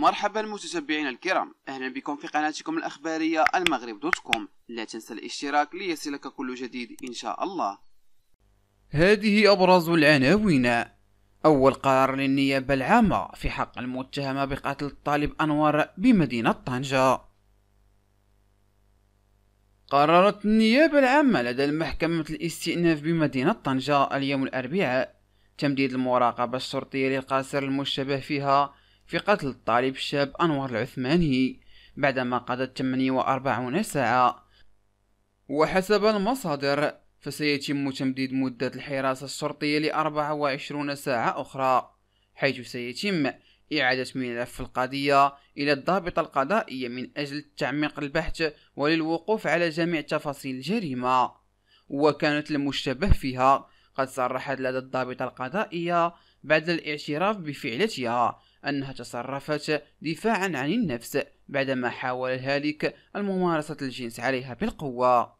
مرحبا متتبعينا الكرام اهلا بكم في قناتكم الاخباريه المغرب دوت كوم لا تنسى الاشتراك ليصلك كل جديد ان شاء الله هذه ابرز العناوين اول قرار للنيابه العامه في حق المتهمه بقتل الطالب انور بمدينه طنجه قررت النيابه العامه لدى المحكمة الاستئناف بمدينه طنجه اليوم الاربعاء تمديد المراقبه الشرطيه للقاصر المشتبه فيها في قتل الطالب الشاب أنور العثماني بعدما قضت 48 ساعة وحسب المصادر فسيتم تمديد مدة الحراسة الشرطية ل 24 ساعة أخرى حيث سيتم إعادة ملف القضية إلى الضابطة القضائية من أجل تعميق البحث وللوقوف على جميع تفاصيل الجريمة وكانت المشتبه فيها قد صرحت لدى الضابطة القضائية بعد الاعتراف بفعلتها أنها تصرفت دفاعا عن النفس بعدما حاول الهالك الممارسة الجنس عليها بالقوة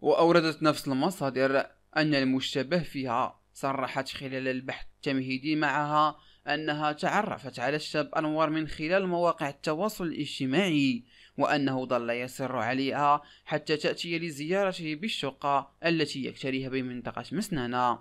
وأوردت نفس المصادر أن المشتبه فيها صرحت خلال البحث التمهيدي معها أنها تعرفت على الشاب أنور من خلال مواقع التواصل الاجتماعي وأنه ظل يصر عليها حتى تأتي لزيارته بالشقة التي يكتريها بمنطقة مسنانة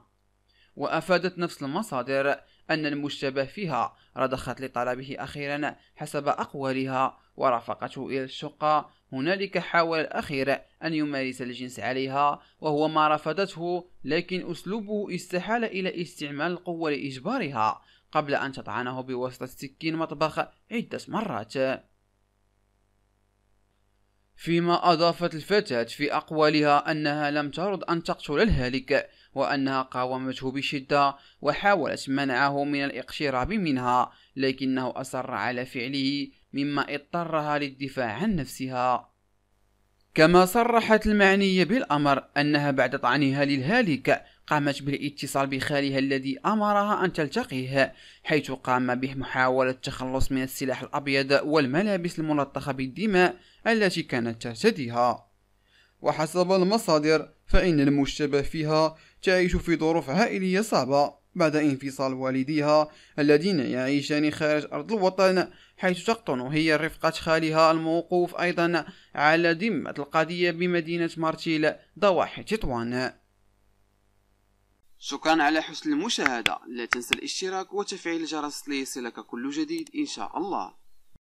وأفادت نفس المصادر أن المشتبه فيها رضخت لطلبه أخيرا حسب أقوالها ورافقته إلى الشقة هنالك حاول الأخير أن يمارس الجنس عليها وهو ما رفضته لكن أسلوبه استحال إلى استعمال القوة لإجبارها قبل أن تطعنه بواسطة سكين مطبخ عدة مرات فيما أضافت الفتاة في أقوالها أنها لم ترد أن تقتل الهالك وأنها قاومته بشدة وحاولت منعه من الاقتراب منها لكنه أصر على فعله مما اضطرها للدفاع عن نفسها كما صرحت المعنية بالأمر أنها بعد طعنها للهالك قامت بالاتصال بخالها الذي أمرها أن تلتقيه حيث قام به محاولة التخلص من السلاح الأبيض والملابس الملطخة بالدماء التي كانت ترتديها وحسب المصادر فإن المشتبه فيها تعيش في ظروف عائلية صعبة بعد انفصال والديها الذين يعيشان خارج أرض الوطن حيث تقطن هي رفقة خالها الموقوف أيضا على ذمة القضية بمدينة مارتيل ضواحي تطوان شكرا على حسن المشاهدة لا تنسى الاشتراك وتفعيل الجرس ليصلك كل جديد إن شاء الله